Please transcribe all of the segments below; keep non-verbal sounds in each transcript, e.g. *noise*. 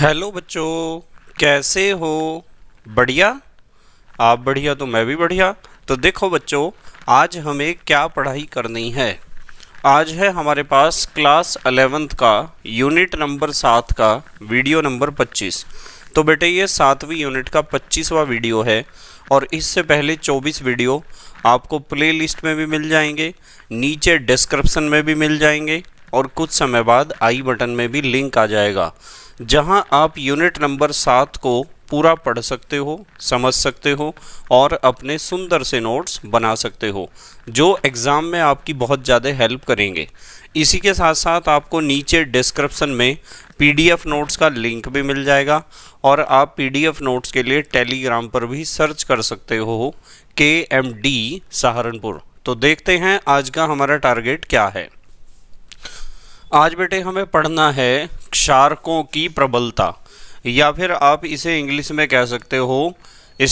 hello बच्चों कैसे हो बढ़िया आप बढ़िया तो मैं भी बढ़िया तो देखो बच्चों आज हमें क्या पढ़ाई करनी है आज है हमारे पास क्लास अलेवेंथ का यूनिट नंबर सात का वीडियो नंबर पच्चीस तो बेटे ये सातवीं यूनिट का पच्चीसवा वीडियो है और इससे पहले चौबीस वीडियो आपको प्लेलिस्ट में भी मिल जाएंगे नीचे डिस्क्रिप्सन में भी मिल जाएंगे और कुछ समय बाद आई बटन में भी लिंक आ जाएगा जहां आप यूनिट नंबर सात को पूरा पढ़ सकते हो समझ सकते हो और अपने सुंदर से नोट्स बना सकते हो जो एग्ज़ाम में आपकी बहुत ज़्यादा हेल्प करेंगे इसी के साथ साथ आपको नीचे डिस्क्रिप्शन में पीडीएफ नोट्स का लिंक भी मिल जाएगा और आप पीडीएफ नोट्स के लिए टेलीग्राम पर भी सर्च कर सकते हो के एम डी सहारनपुर तो देखते हैं आज का हमारा टारगेट क्या है आज बेटे हमें पढ़ना है क्षारकों की प्रबलता या फिर आप इसे इंग्लिश में कह सकते हो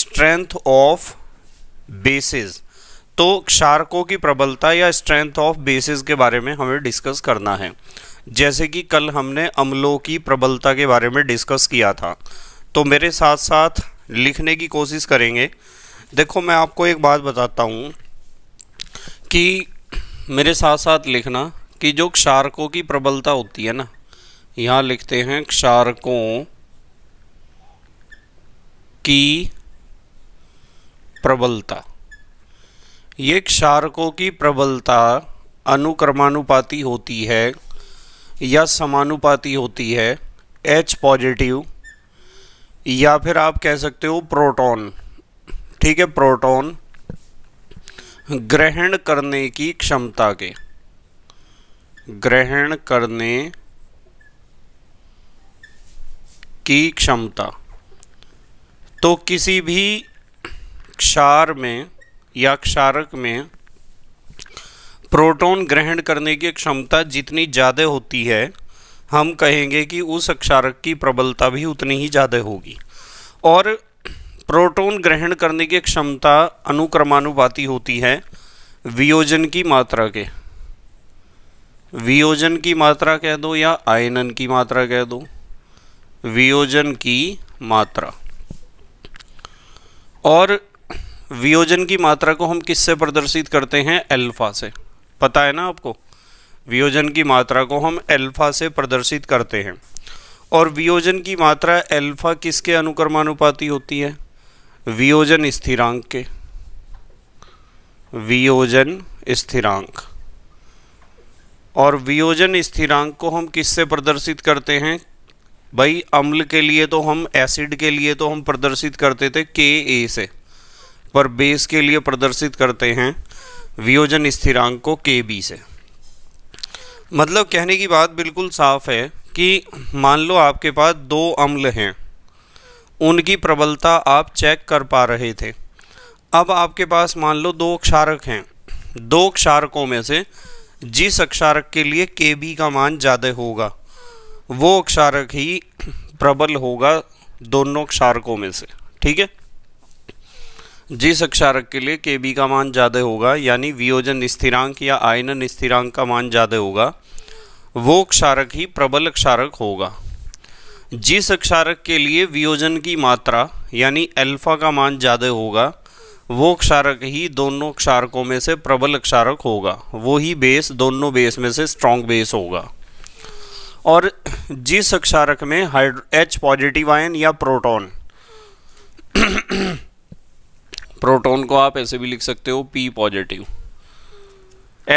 स्ट्रेंथ ऑफ बेसिस तो क्षारकों की प्रबलता या स्ट्रेंथ ऑफ बेसिस के बारे में हमें डिस्कस करना है जैसे कि कल हमने अम्लों की प्रबलता के बारे में डिस्कस किया था तो मेरे साथ साथ लिखने की कोशिश करेंगे देखो मैं आपको एक बात बताता हूँ कि मेरे साथ साथ लिखना कि जो क्षारकों की प्रबलता होती है ना यहाँ लिखते हैं क्षारकों की प्रबलता ये क्षारकों की प्रबलता अनुक्रमानुपाती होती है या समानुपाती होती है एच पॉजिटिव या फिर आप कह सकते हो प्रोटॉन ठीक है प्रोटॉन ग्रहण करने की क्षमता के ग्रहण करने की क्षमता तो किसी भी क्षार में या क्षारक में प्रोटॉन ग्रहण करने की क्षमता जितनी ज़्यादा होती है हम कहेंगे कि उस क्षारक की प्रबलता भी उतनी ही ज़्यादा होगी और प्रोटॉन ग्रहण करने की क्षमता अनुक्रमानुपाती होती है वियोजन की मात्रा के वियोजन की मात्रा कह दो या आयनन की मात्रा कह दो वियोजन की मात्रा और वियोजन की मात्रा को हम किससे प्रदर्शित करते हैं अल्फा से पता है ना आपको वियोजन की मात्रा को हम अल्फा से प्रदर्शित करते हैं और वियोजन की मात्रा अल्फा किसके अनुक्रमानुपाती होती है वियोजन स्थिरांक के वियोजन स्थिरांक और वियोजन स्थिरांक को हम किससे प्रदर्शित करते हैं भाई अम्ल के लिए तो हम एसिड के लिए तो हम प्रदर्शित करते थे के ए से पर बेस के लिए प्रदर्शित करते हैं वियोजन स्थिरांक को के बी से मतलब कहने की बात बिल्कुल साफ है कि मान लो आपके पास दो अम्ल हैं उनकी प्रबलता आप चेक कर पा रहे थे अब आपके पास मान लो दो क्षारक हैं दो क्षारकों में से जिस अक्षारक के लिए के बी का मान ज़्यादा होगा वो क्षारक ही प्रबल होगा दोनों क्षारकों में से ठीक है जिस अक्षारक के लिए के बी का मान ज़्यादा होगा यानी वियोजन स्थिरांक या आयनन स्थिरांक का मान ज़्यादा होगा वो क्षारक ही प्रबल क्षारक होगा जिस अक्षारक के लिए वियोजन की मात्रा यानी अल्फा का मान ज़्यादा होगा वो क्षारक ही दोनों क्षारकों में से प्रबल क्षारक होगा वो ही बेस दोनों बेस में से स्ट्रांग बेस होगा और जिस अक्षारक में हाइड्रो एच पॉजिटिव आयन या प्रोटॉन प्रोटॉन को आप ऐसे भी लिख सकते हो पी पॉजिटिव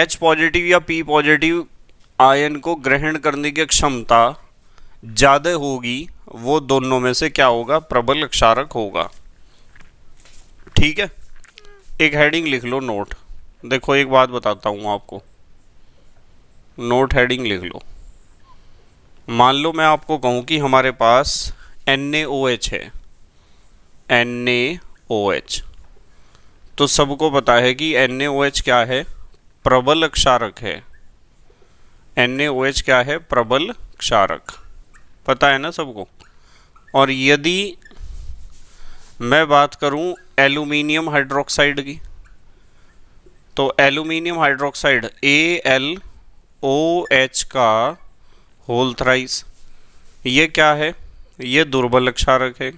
एच पॉजिटिव या पी पॉजिटिव आयन को ग्रहण करने की क्षमता ज़्यादा होगी वो दोनों में से क्या होगा प्रबल अक्षारक होगा ठीक है एक हेडिंग लिख लो नोट देखो एक बात बताता हूँ आपको नोट हेडिंग लिख लो मान लो मैं आपको कहूँ कि हमारे पास एन है एन तो सबको पता है कि एन क्या है प्रबल क्षारक है एन क्या है प्रबल क्षारक पता है ना सबको और यदि मैं बात करूं एल्यूमिनियम हाइड्रोक्साइड की तो aluminium hydroxide A L O H का होल थ्राइस ये क्या है ये दुर्बल क्षारक है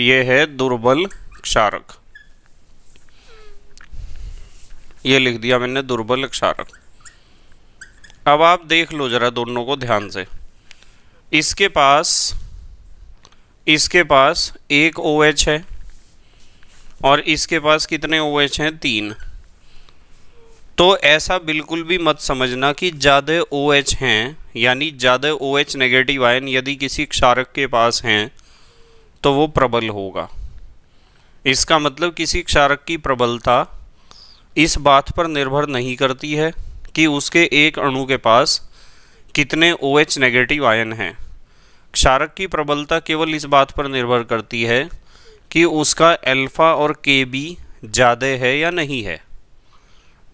ये है दुर्बल क्षारक ये लिख दिया मैंने दुर्बल क्षारक अब आप देख लो जरा दोनों को ध्यान से इसके पास इसके पास एक ओ OH है और इसके पास कितने ओ OH हैं तीन तो ऐसा बिल्कुल भी मत समझना कि ज़्यादा ओ एच हैं यानी ज़्यादा ओ एच नेगेटिव आयन यदि किसी क्षारक के पास हैं तो वो प्रबल होगा इसका मतलब किसी क्षारक की प्रबलता इस बात पर निर्भर नहीं करती है कि उसके एक अणु के पास कितने ओ एच नेगेटिव आयन हैं क्षारक की प्रबलता केवल इस बात पर निर्भर करती है कि उसका अल्फ़ा और के बी ज़्यादा है या नहीं है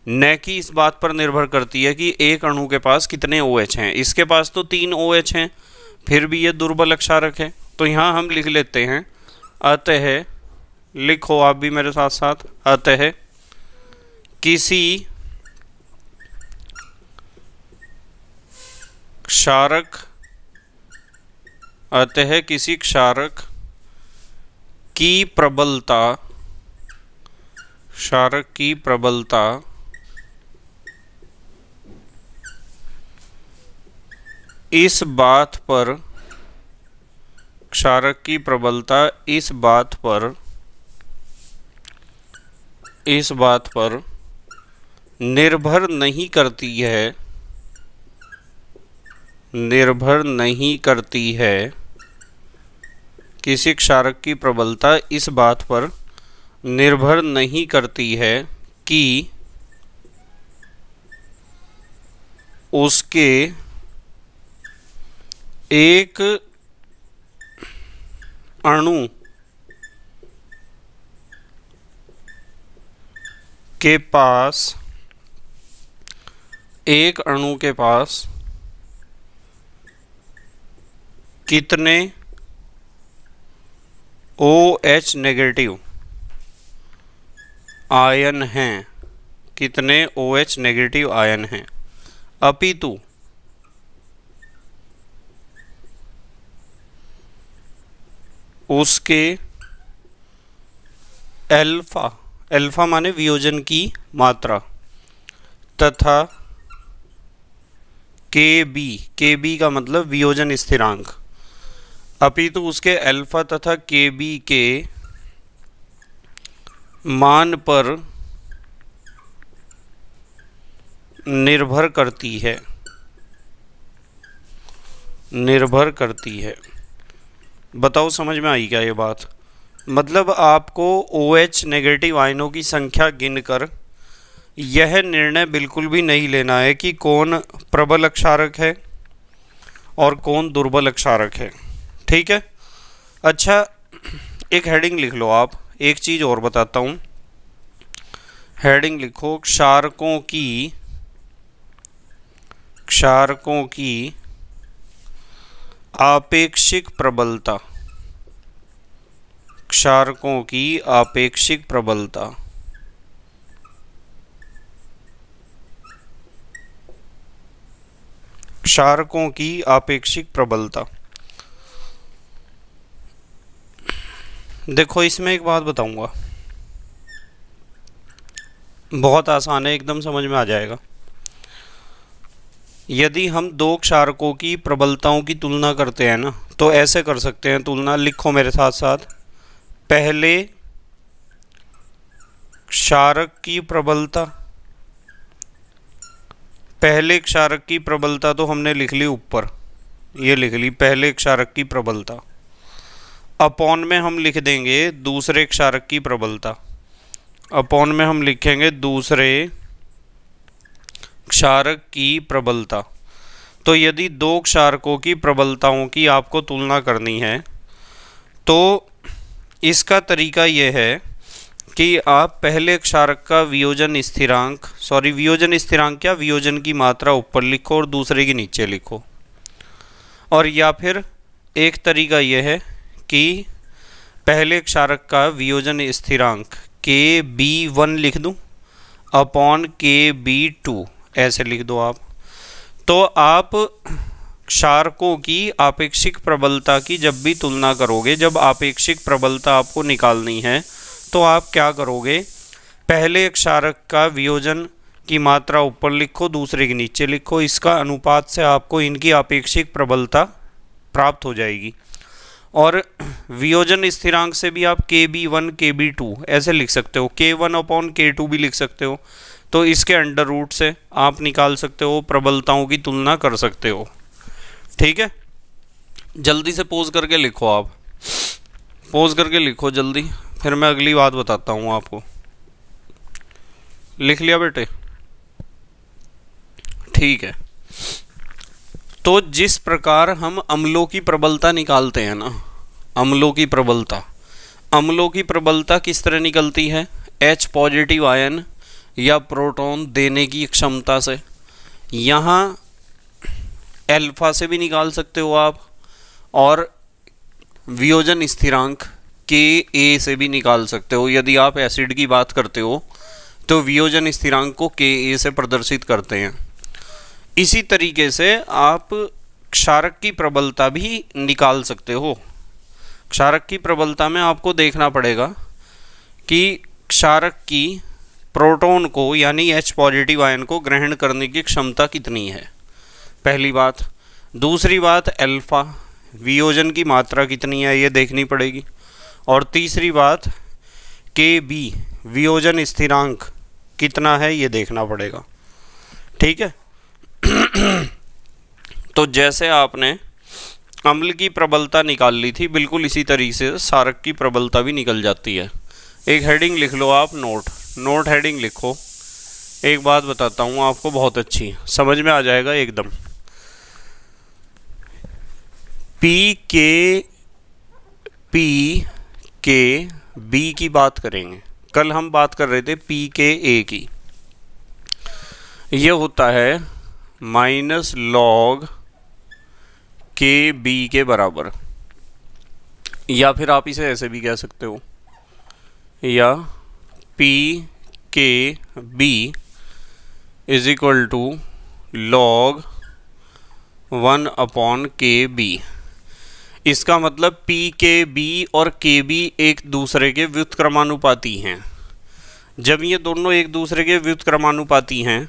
नेकी इस बात पर निर्भर करती है कि एक अणु के पास कितने ओ OH हैं इसके पास तो तीन ओ OH हैं फिर भी ये दुर्बल अक्षारक है तो यहाँ हम लिख लेते हैं अतः है, लिखो आप भी मेरे साथ साथ अतः किसी क्षारक अतः किसी क्षारक की प्रबलता क्षारक की प्रबलता इस बात पर क्षारक की प्रबलता इस बात पर इस बात पर निर्भर नहीं करती है निर्भर नहीं करती है किसी क्षारक की प्रबलता इस बात पर निर्भर नहीं करती है कि उसके एक अणु के पास एक अणु के पास कितने ओ एच नेगेटिव आयन हैं कितने ओ एच नेगेटिव आयन हैं अपितु उसके एल्फा एल्फा माने वियोजन की मात्रा तथा के बी के बी का मतलब वियोजन स्थिरांक अपितु तो उसके अल्फा तथा के बी के मान पर निर्भर करती है निर्भर करती है बताओ समझ में आई क्या ये बात मतलब आपको ओ एच नेगेटिव आयनों की संख्या गिनकर यह निर्णय बिल्कुल भी नहीं लेना है कि कौन प्रबल अक्षारक है और कौन दुर्बल अक्षारक है ठीक है अच्छा एक हेडिंग लिख लो आप एक चीज़ और बताता हूँ हेडिंग लिखो क्षारकों की क्षारकों की आपेक्षिक प्रबलता क्षारकों की आपेक्षिक प्रबलता क्षारकों की आपेक्षिक प्रबलता देखो इसमें एक बात बताऊंगा बहुत आसान है एकदम समझ में आ जाएगा यदि हम दो क्षारकों की प्रबलताओं की तुलना करते हैं ना तो ऐसे कर सकते हैं तुलना लिखो मेरे साथ साथ पहले क्षारक की प्रबलता पहले क्षारक की प्रबलता तो हमने लिख ली ऊपर ये लिख ली पहले क्षारक की प्रबलता अपॉन में हम लिख देंगे दूसरे क्षारक की प्रबलता अपॉन में हम लिखेंगे दूसरे क्षारक की प्रबलता तो यदि दो क्षारकों की प्रबलताओं की आपको तुलना करनी है तो इसका तरीका यह है कि आप पहले क्षारक का वियोजन स्थिरांक सॉरी वियोजन स्थिरांक क्या वियोजन की मात्रा ऊपर लिखो और दूसरे की नीचे लिखो और या फिर एक तरीका यह है कि पहले क्षारक का वियोजन स्थिरांक के बी वन लिख दूँ अपॉन के बी टू ऐसे लिख दो आप तो आप क्षारकों की आपेक्षिक प्रबलता की जब भी तुलना करोगे जब आपेक्षिक प्रबलता आपको निकालनी है तो आप क्या करोगे पहले एक क्षारक का वियोजन की मात्रा ऊपर लिखो दूसरे के नीचे लिखो इसका अनुपात से आपको इनकी आपेक्षिक प्रबलता प्राप्त हो जाएगी और वियोजन स्थिरांक से भी आप K B one K B two ऐसे लिख सकते हो के वन अपॉन के टू भी लिख सकते हो तो इसके अंडर रूट से आप निकाल सकते हो प्रबलताओं की तुलना कर सकते हो ठीक है जल्दी से पोज करके लिखो आप पोज करके लिखो जल्दी फिर मैं अगली बात बताता हूँ आपको लिख लिया बेटे ठीक है तो जिस प्रकार हम अम्लों की प्रबलता निकालते हैं ना अम्लों की प्रबलता अम्लों की प्रबलता किस तरह निकलती है एच पॉजिटिव आयन या प्रोटॉन देने की क्षमता से यहाँ अल्फा से भी निकाल सकते हो आप और वियोजन स्थिरांक के ए से भी निकाल सकते हो यदि आप एसिड की बात करते हो तो वियोजन स्थिरांक को के ए से प्रदर्शित करते हैं इसी तरीके से आप क्षारक की प्रबलता भी निकाल सकते हो क्षारक की प्रबलता में आपको देखना पड़ेगा कि क्षारक की प्रोटॉन को यानी एच पॉजिटिव आयन को ग्रहण करने की क्षमता कितनी है पहली बात दूसरी बात अल्फा वियोजन की मात्रा कितनी है ये देखनी पड़ेगी और तीसरी बात के बी वियोजन स्थिरांक कितना है ये देखना पड़ेगा ठीक है *clears throat* तो जैसे आपने अम्ल की प्रबलता निकाल ली थी बिल्कुल इसी तरीके से सारक की प्रबलता भी निकल जाती है एक हेडिंग लिख लो आप नोट नोट हेडिंग लिखो एक बात बताता हूँ आपको बहुत अच्छी समझ में आ जाएगा एकदम पी के पी के बी की बात करेंगे कल हम बात कर रहे थे पी के ए की यह होता है माइनस लॉग के बी के बराबर या फिर आप इसे ऐसे भी कह सकते हो या P K B is equal to log one upon K B इसका मतलब पी के बी और के बी एक दूसरे के व्युत्क्रमानुपाती हैं जब ये दोनों एक दूसरे के व्युत्क्रमानुपाती हैं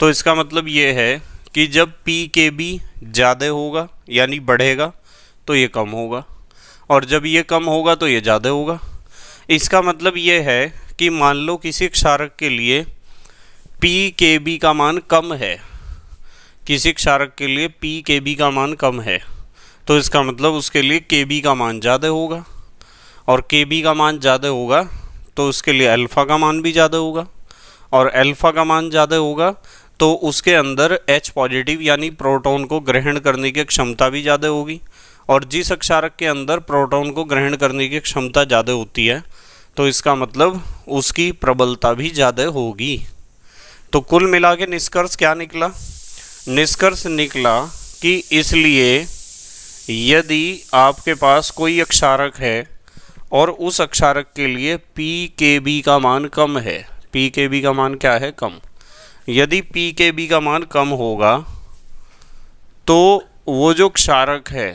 तो इसका मतलब ये है कि जब पी के बी ज़्यादा होगा यानी बढ़ेगा तो ये कम होगा और जब ये कम होगा तो ये ज़्यादा होगा इसका मतलब ये है कि मान लो किसी क्षारक के लिए पी के बी का मान कम है किसी क्षारक के लिए पी के बी का मान कम है तो इसका मतलब उसके लिए के बी का मान ज़्यादा होगा और के बी का मान ज़्यादा होगा तो उसके लिए अल्फ़ा का मान भी ज़्यादा होगा और अल्फ़ा का मान ज़्यादा होगा तो उसके अंदर एच पॉजिटिव यानी प्रोटॉन को ग्रहण करने की क्षमता भी ज़्यादा होगी और जिस अक्षारक के अंदर प्रोटॉन को ग्रहण करने की क्षमता ज़्यादा होती है तो इसका मतलब उसकी प्रबलता भी ज़्यादा होगी तो कुल मिला के निष्कर्ष क्या निकला निष्कर्ष निकला कि इसलिए यदि आपके पास कोई अक्षारक है और उस अक्षारक के लिए पी के बी का मान कम है पी के बी का मान क्या है कम यदि पी के बी का मान कम होगा तो वो जो क्षारक है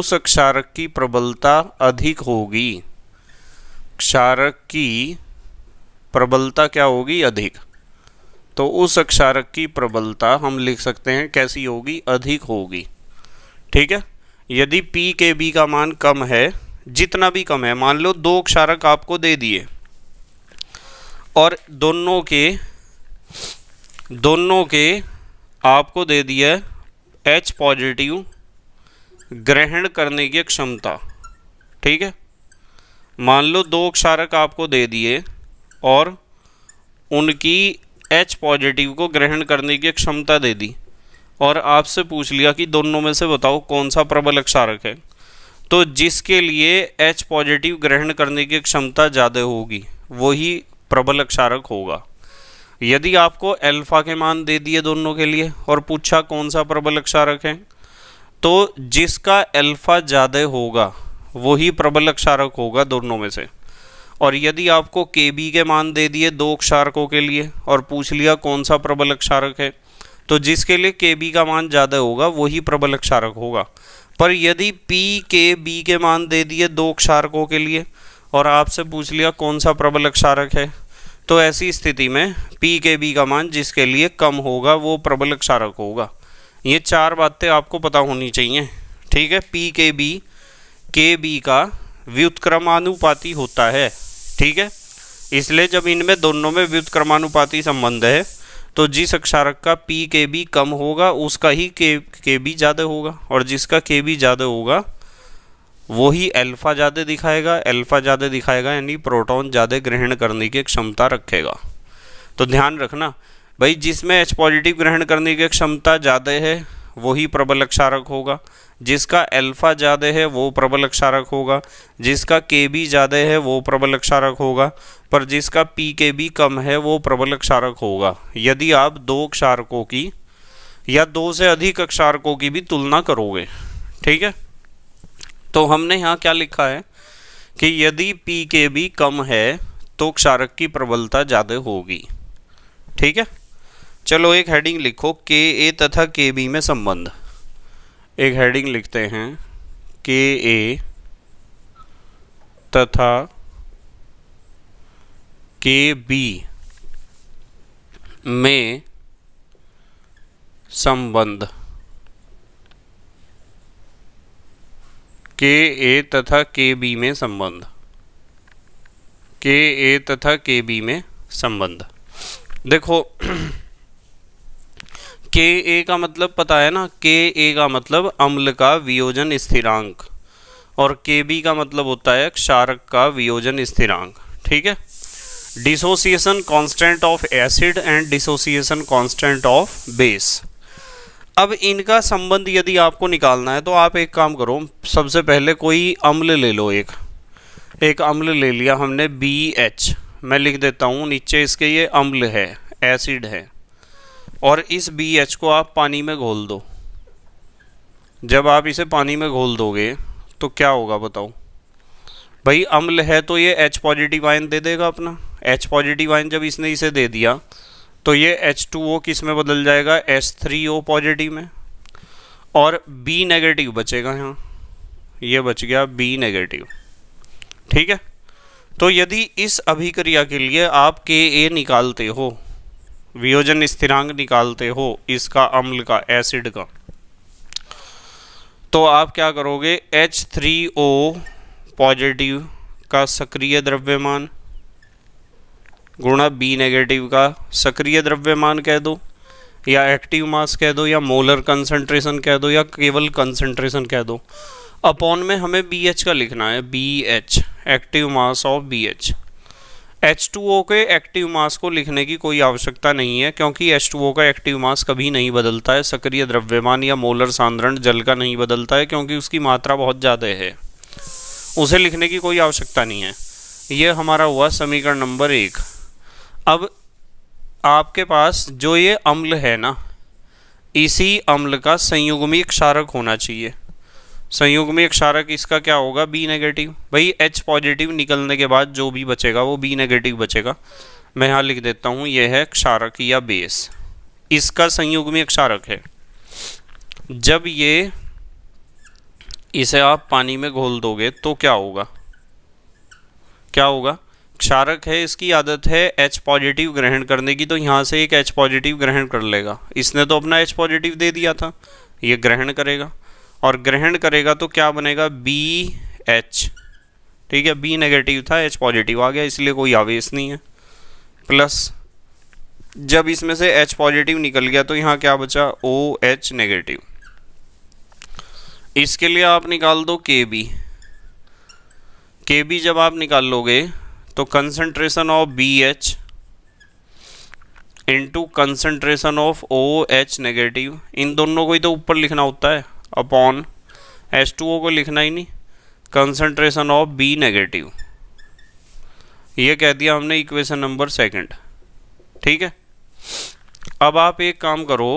उस अक्षारक की प्रबलता अधिक होगी अक्षारक की प्रबलता क्या होगी अधिक तो उस अक्षारक की प्रबलता हम लिख सकते हैं कैसी होगी अधिक होगी ठीक है यदि पी के बी का मान कम है जितना भी कम है मान लो दो अक्षारक आपको दे दिए और दोनों के दोनों के आपको दे दिया H एच पॉजिटिव ग्रहण करने की क्षमता ठीक है मान लो दो क्षारक आपको दे दिए और उनकी एच पॉजिटिव को ग्रहण करने की क्षमता दे दी और आपसे पूछ लिया कि दोनों में से बताओ कौन सा प्रबल क्षारक है तो जिसके लिए एच पॉजिटिव ग्रहण करने की क्षमता ज़्यादा होगी वही प्रबल क्षारक होगा यदि आपको अल्फा के मान दे दिए दोनों के लिए और पूछा कौन सा प्रबल क्षारक है तो जिसका अल्फा ज़्यादा होगा वही प्रबल अक्षारक होगा दोनों में से और यदि आपको के बी के मान दे दिए दो अक्षारकों के लिए और पूछ लिया कौन सा प्रबल अक्षारक है तो जिसके लिए के बी का मान ज़्यादा होगा वही प्रबल अक्षारक होगा पर यदि पी के बी के मान दे दिए दो अक्षारकों के लिए और आपसे पूछ लिया कौन सा प्रबल अक्षारक है तो ऐसी स्थिति में पी के बी का मान जिसके लिए कम होगा वो प्रबल अक्षारक होगा ये चार बातें आपको पता होनी चाहिए ठीक है पी के बी के बी का व्युतक्रमानुपाती होता है ठीक है इसलिए जब इनमें दोनों में व्युतक्रमानुपाती संबंध है तो जिस अक्षारक का पी के बी कम होगा उसका ही के के बी ज़्यादा होगा और जिसका के बी ज़्यादा होगा वही अल्फा ज़्यादा दिखाएगा अल्फा ज़्यादा दिखाएगा यानी प्रोटॉन ज़्यादा ग्रहण करने की क्षमता रखेगा तो ध्यान रखना भाई जिसमें एच पॉजिटिव ग्रहण करने की क्षमता ज़्यादा है वही प्रबल अक्षारक होगा जिसका अल्फा ज़्यादा है वो प्रबल अक्षारक होगा जिसका के बी ज़्यादा है वो प्रबल अक्षारक होगा पर जिसका पी के बी कम है वो प्रबल अक्षारक होगा यदि आप दो अक्षारकों की या दो से अधिक अक्षारकों की भी तुलना करोगे ठीक है तो हमने यहाँ क्या लिखा है कि यदि पी के बी कम है तो क्षारक की प्रबलता ज़्यादा होगी ठीक है चलो एक हेडिंग लिखो के ए तथा के बी में संबंध एक हेडिंग लिखते हैं के ए तथा के बी में संबंध के ए तथा के बी में संबंध के ए तथा के बी में संबंध देखो के ए का मतलब पता है ना के ए का मतलब अम्ल का वियोजन स्थिरांक और के बी का मतलब होता है क्षारक का वियोजन स्थिरांक ठीक है dissociation constant of acid and dissociation constant of base अब इनका संबंध यदि आपको निकालना है तो आप एक काम करो सबसे पहले कोई अम्ल ले लो एक एक अम्ल ले लिया हमने बी एच मैं लिख देता हूँ नीचे इसके ये अम्ल है एसिड है और इस बी एच को आप पानी में घोल दो जब आप इसे पानी में घोल दोगे तो क्या होगा बताओ भाई अम्ल है तो ये एच पॉजिटिव आयन दे देगा अपना एच पॉजिटिव आयन जब इसने इसे दे दिया तो ये एच टू ओ किस में बदल जाएगा एच थ्री ओ पॉजिटिव में और बी नेगेटिव बचेगा यहाँ ये बच गया बी नेगेटिव ठीक है तो यदि इस अभिक्रिया के लिए आप के ए निकालते हो वियोजन स्थिरांक निकालते हो इसका अम्ल का एसिड का तो आप क्या करोगे H3O पॉजिटिव का सक्रिय द्रव्यमान गुणा बी नेगेटिव का सक्रिय द्रव्यमान कह दो या एक्टिव मास कह दो या मोलर कंसंट्रेशन कह दो या केवल कंसंट्रेशन कह दो अपॉन में हमें बी एच का लिखना है B H active mass of B H H2O के एक्टिव मास को लिखने की कोई आवश्यकता नहीं है क्योंकि H2O का एक्टिव मास कभी नहीं बदलता है सक्रिय द्रव्यमान या मोलर सांद्रण जल का नहीं बदलता है क्योंकि उसकी मात्रा बहुत ज़्यादा है उसे लिखने की कोई आवश्यकता नहीं है यह हमारा हुआ समीकरण नंबर एक अब आपके पास जो ये अम्ल है ना इसी अम्ल का संयुग्मी क्षारक होना चाहिए संयुग में क्षारक इसका क्या होगा बी नेगेटिव भाई एच पॉजिटिव निकलने के बाद जो भी बचेगा वो बी नेगेटिव बचेगा मैं यहाँ लिख देता हूँ यह है क्षारक या बेस इसका संयुग में क्षारक है जब ये इसे आप पानी में घोल दोगे तो क्या होगा क्या होगा क्षारक है इसकी आदत है एच पॉजिटिव ग्रहण करने की तो यहाँ से एक एच पॉजिटिव ग्रहण कर लेगा इसने तो अपना एच पॉजिटिव दे दिया था ये ग्रहण करेगा और ग्रहण करेगा तो क्या बनेगा बी एच ठीक है बी नेगेटिव था एच पॉजिटिव आ गया इसलिए कोई आवेश नहीं है प्लस जब इसमें से एच पॉजिटिव निकल गया तो यहाँ क्या बचा ओ एच नेगेटिव इसके लिए आप निकाल दो के बी के बी जब आप निकाल लोगे तो concentration of B H into concentration of O H negative इन दोनों को ही तो ऊपर लिखना होता है अपॉन एस टू ओ को लिखना ही नहीं कंसंट्रेशन ऑफ बी नेगेटिव ये कह दिया हमने इक्वेशन नंबर सेकंड ठीक है अब आप एक काम करो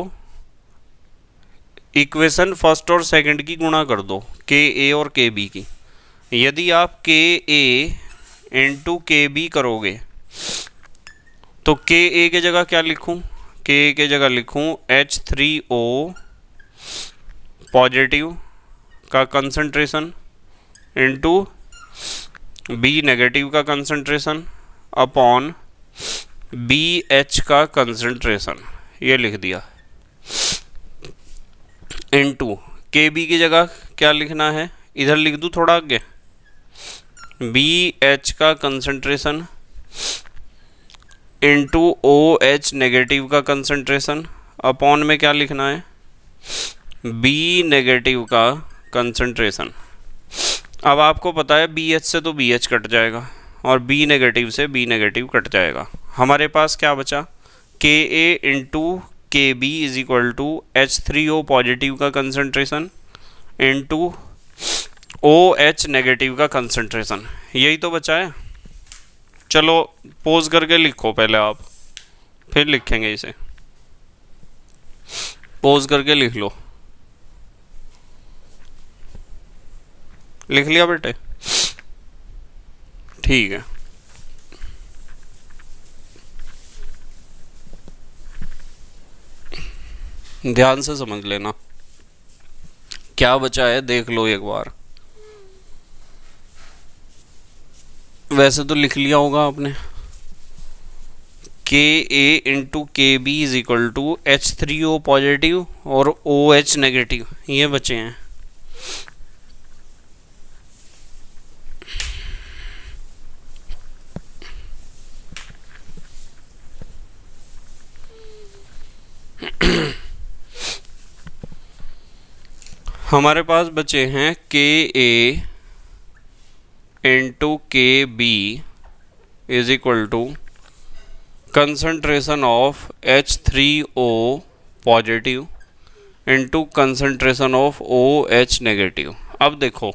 इक्वेशन फर्स्ट और सेकंड की गुणा कर दो के ए और के बी की यदि आप के ए इंटू के बी करोगे तो के ए के जगह क्या लिखूं के ए के जगह लिखूं एच थ्री ओ पॉजिटिव का कंसंट्रेशन इनटू बी नेगेटिव का कंसंट्रेशन अपॉन बी एच का कंसंट्रेशन ये लिख दिया इनटू के बी की जगह क्या लिखना है इधर लिख दूँ थोड़ा आगे बी एच का concentration into O H negative का कंसंट्रेशन अपॉन में क्या लिखना है बी नेगेटिव का कंसंट्रेशन अब आपको पता है बी एच से तो बी एच कट जाएगा और बी नेगेटिव से बी नेगेटिव कट जाएगा हमारे पास क्या बचा K A into K B is equal to H three O positive का concentration into O H negative का कंसनट्रेशन यही तो बचा है चलो पोज करके लिखो पहले आप फिर लिखेंगे इसे पोज करके लिख लो लिख लिया बेटे ठीक है ध्यान से समझ लेना क्या बचा है देख लो एक बार वैसे तो लिख लिया होगा आपने K A into K B is equal to H three O positive और ओ एच नेगेटिव ये बचे हैं *clears throat* हमारे पास बचे हैं K A into K B is equal to concentration of H three O positive into concentration of O H negative अब देखो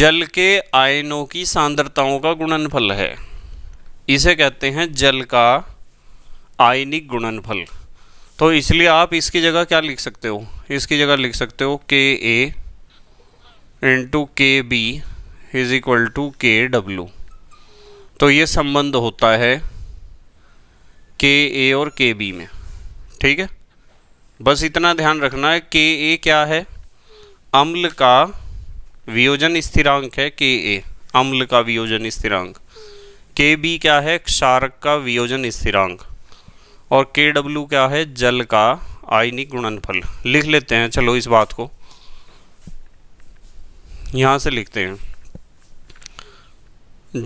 जल के आयनों की सांद्रताओं का गुणनफल है इसे कहते हैं जल का आयनिक गुणनफल तो इसलिए आप इसकी जगह क्या लिख सकते हो इसकी जगह लिख सकते हो K A into K B is equal to K W तो ये संबंध होता है के ए और के बी में ठीक है बस इतना ध्यान रखना है के ए क्या है अम्ल का वियोजन स्थिरांक है के ए अम्ल का वियोजन स्थिरांक के बी क्या है क्षारक का वियोजन स्थिरांक और के डब्ल्यू क्या है जल का आयनिक गुणनफल लिख लेते हैं चलो इस बात को यहां से लिखते हैं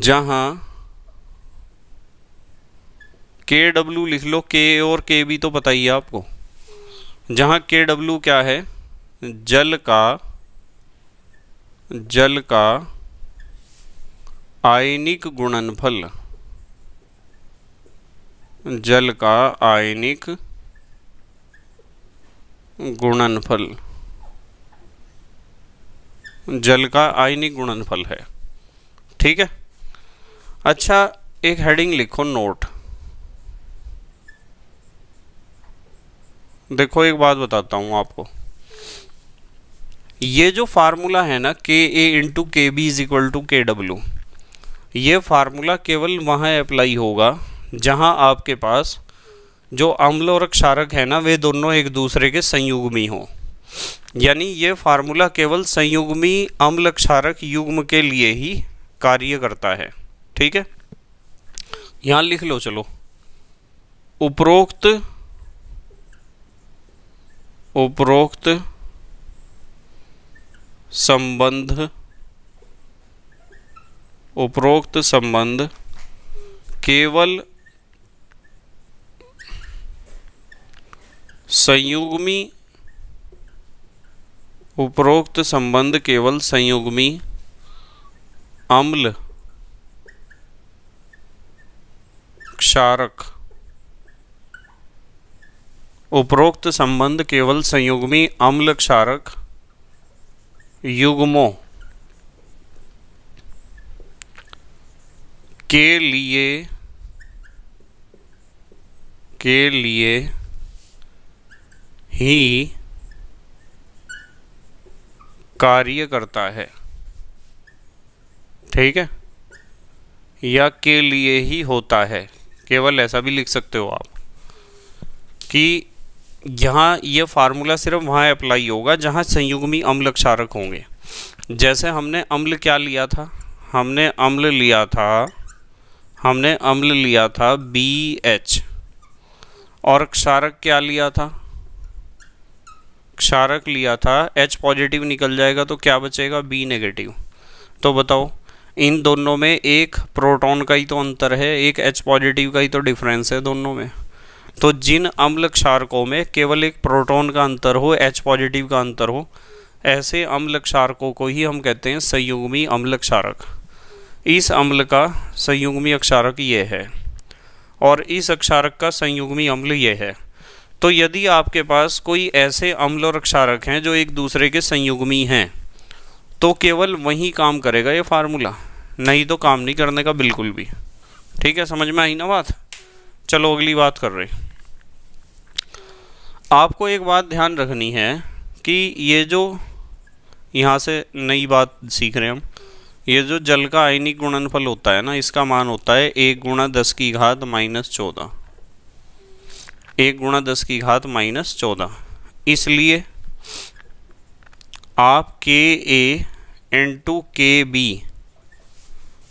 जहां के डब्ल्यू लिख लो के और के भी तो पता ही आपको जहां के डब्ल्यू क्या है जल का जल का आयनिक गुणनफल जल का आयनिक गुणनफल जल का आयनिक गुणनफल है ठीक है अच्छा एक हेडिंग लिखो नोट देखो एक बात बताता हूँ आपको ये जो फार्मूला है ना K A into K B is equal to K W ये फार्मूला केवल वहाँ अप्लाई होगा जहाँ आपके पास जो अम्ल और क्षारक है ना वे दोनों एक दूसरे के संयुग्मी हों यानी ये फार्मूला केवल संयुग्मी अम्ल क्षारक युग्म के लिए ही कार्य करता है ठीक है यहाँ लिख लो चलो उपरोक्त उपरोक्त संबंध उपरोक्त संबंध केवल संयुग्मी उपरोक्त संबंध केवल संयुग्मी अम्ल क्षारक उपरोक्त संबंध केवल संयुग्मी अम्ल क्षारक युग्मों के लिए के लिए ही कार्य करता है ठीक है या के लिए ही होता है केवल ऐसा भी लिख सकते हो आप कि यहाँ ये फार्मूला सिर्फ वहाँ अप्लाई होगा जहाँ संयुग्मी अम्ल क्षारक होंगे जैसे हमने अम्ल क्या लिया था हमने अम्ल लिया था हमने अम्ल लिया था बी एच और क्षारक क्या लिया था क्षारक लिया था एच पॉजिटिव निकल जाएगा तो क्या बचेगा बी नेगेटिव तो बताओ इन दोनों में एक प्रोटॉन का ही तो अंतर है एक एच पॉजिटिव का ही तो डिफरेंस है दोनों में तो जिन अम्ल क्षारकों में केवल एक प्रोटॉन का अंतर हो एच पॉजिटिव का अंतर हो ऐसे अम्ल क्षारकों को ही हम कहते हैं संयुग्मी अम्ल क्षारक इस अम्ल का संयुग्मी अक्षारक ये है और इस अक्षारक का संयुग्मी अम्ल ये है तो यदि आपके पास कोई ऐसे अम्ल और क्षारक हैं जो एक दूसरे के संयुग्मी हैं तो केवल वही काम करेगा ये फार्मूला नहीं तो काम नहीं करने का बिल्कुल भी ठीक है समझ में आई ना बात चलो अगली बात कर रहे आपको एक बात ध्यान रखनी है कि ये जो यहाँ से नई बात सीख रहे हैं हम ये जो जल का आयनिक गुणनफल होता है ना इसका मान होता है एक गुणा दस की घात माइनस चौदह एक गुणा दस की घात माइनस चौदह इसलिए आप के ए टू के बी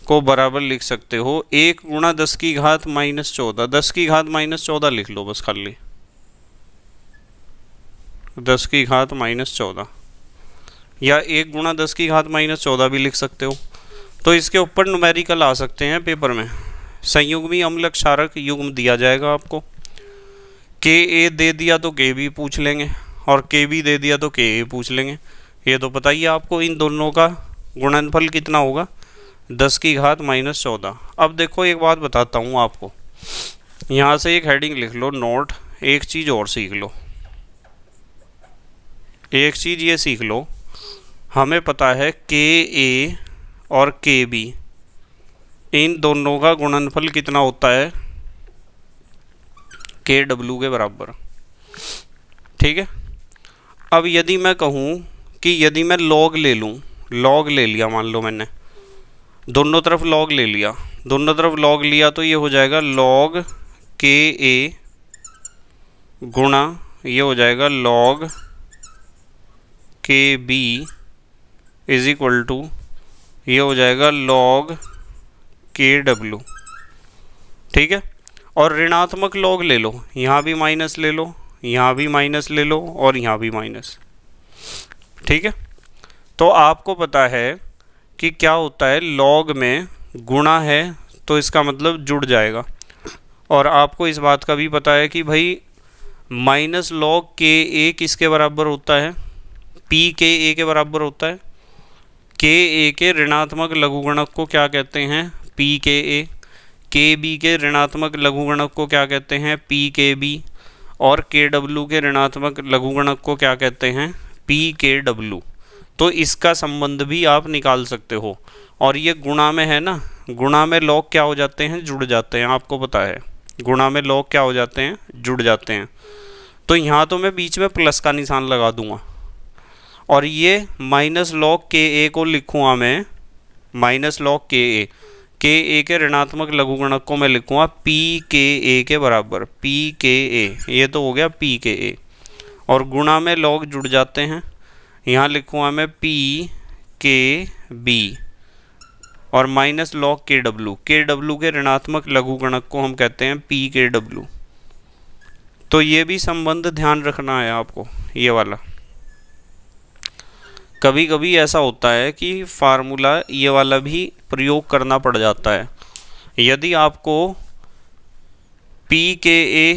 को बराबर लिख सकते हो एक गुणा दस की घात माइनस चौदह दस की घात माइनस चौदह लिख लो बस खाली दस की घात माइनस चौदह या एक गुणा दस की घात माइनस चौदह भी लिख सकते हो तो इसके ऊपर नुमेरिकल आ सकते हैं पेपर में संयुग्मी अम्ल क्षारक युग्म दिया जाएगा आपको के ए दे दिया तो के बी पूछ लेंगे और के बी दे दिया तो के ए पूछ लेंगे ये तो पता ही है आपको इन दोनों का गुणनफल कितना होगा दस की घात माइनस चौदह अब देखो एक बात बताता हूँ आपको यहाँ से एक हेडिंग लिख लो नोट एक चीज़ और सीख लो एक चीज़ ये सीख लो हमें पता है के ए और के बी इन दोनों का गुणनफल कितना होता है के डब्ल्यू के बराबर ठीक है अब यदि मैं कहूँ कि यदि मैं लॉग ले लूँ लॉग ले लिया मान लो मैंने दोनों तरफ लॉग ले लिया दोनों तरफ लॉग लिया तो ये हो जाएगा लॉग के ए गुणा ये हो जाएगा लॉग के बी इज इक्वल टू ये हो जाएगा लॉग के डब्ल्यू ठीक है और ऋणात्मक लॉग ले लो यहाँ भी माइनस ले लो यहाँ भी माइनस ले लो और यहाँ भी माइनस ठीक है तो आपको पता है कि क्या होता है लॉग में गुणा है तो इसका मतलब जुड़ जाएगा और आपको इस बात का भी पता है कि भाई माइनस लॉग के ए किसके बराबर होता है पी के ए के बराबर होता है के ए के ऋणात्मक लघुगणक को क्या कहते हैं पी के ए के बी के ऋणात्मक लघुगणक को क्या कहते हैं पी के बी और के डब्ल्यू के ऋणात्मक लघुगणक को क्या कहते हैं पी के डब्ल्यू तो इसका संबंध भी आप निकाल सकते हो और ये गुणा में है ना गुणा में लॉग क्या हो जाते हैं जुड़ जाते हैं आपको पता है गुणा में लॉग क्या हो जाते हैं जुड़ जाते हैं तो यहाँ तो मैं बीच में प्लस का निशान लगा दूंगा और ये माइनस लॉग के ए को लिखूँगा मैं माइनस लॉग के ए के ए के ऋणात्मक लघुगणक को मैं लिखूंगा पी के ए के बराबर पी के ए ये तो हो गया पी के ए और गुणा में लॉग जुड़ जाते हैं यहाँ लिखूंगा मैं पी के बी और minus log K W K W के ऋणात्मक लघुगणक को हम कहते हैं पी के डब्लू तो ये भी संबंध ध्यान रखना है आपको ये वाला कभी कभी ऐसा होता है कि फार्मूला ये वाला भी प्रयोग करना पड़ जाता है यदि आपको P K A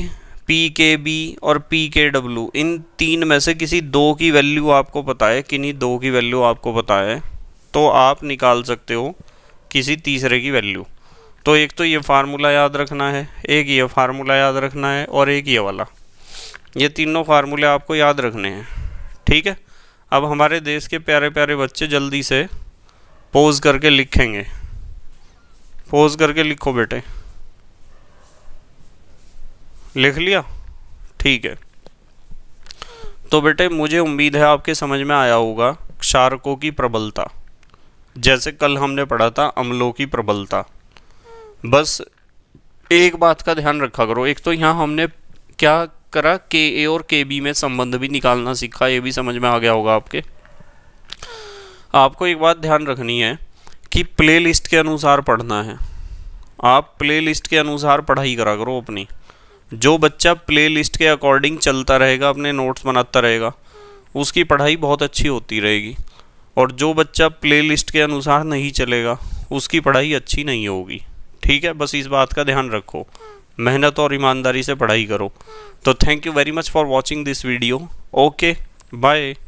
P K B और पी के डब्ल्यू इन तीन में से किसी दो की वैल्यू आपको पता है किन्हीं दो की वैल्यू आपको पता है तो आप निकाल सकते हो किसी तीसरे की वैल्यू तो एक तो ये फार्मूला याद रखना है एक ये फार्मूला याद रखना है और एक ये वाला ये तीनों फार्मूले आपको याद रखने हैं ठीक है अब हमारे देश के प्यारे प्यारे बच्चे जल्दी से पोज करके लिखेंगे पोज करके लिखो बेटे लिख लिया ठीक है तो बेटे मुझे उम्मीद है आपके समझ में आया होगा क्षारकों की प्रबलता जैसे कल हमने पढ़ा था अम्लों की प्रबलता बस एक बात का ध्यान रखा करो एक तो यहाँ हमने क्या करा के ए और के बी में संबंध भी निकालना सीखा ये भी समझ में आ गया होगा आपके आपको एक बात ध्यान रखनी है कि प्ले लिस्ट के अनुसार पढ़ना है आप प्ले लिस्ट के अनुसार पढ़ाई करा करो अपनी जो बच्चा प्ले लिस्ट के अकॉर्डिंग चलता रहेगा अपने नोट्स बनाता रहेगा उसकी पढ़ाई बहुत अच्छी होती रहेगी और जो बच्चा प्ले लिस्ट के अनुसार नहीं चलेगा उसकी पढ़ाई अच्छी नहीं होगी ठीक है बस इस बात का ध्यान रखो मेहनत और ईमानदारी से पढ़ाई करो तो thank you very much for watching this video okay bye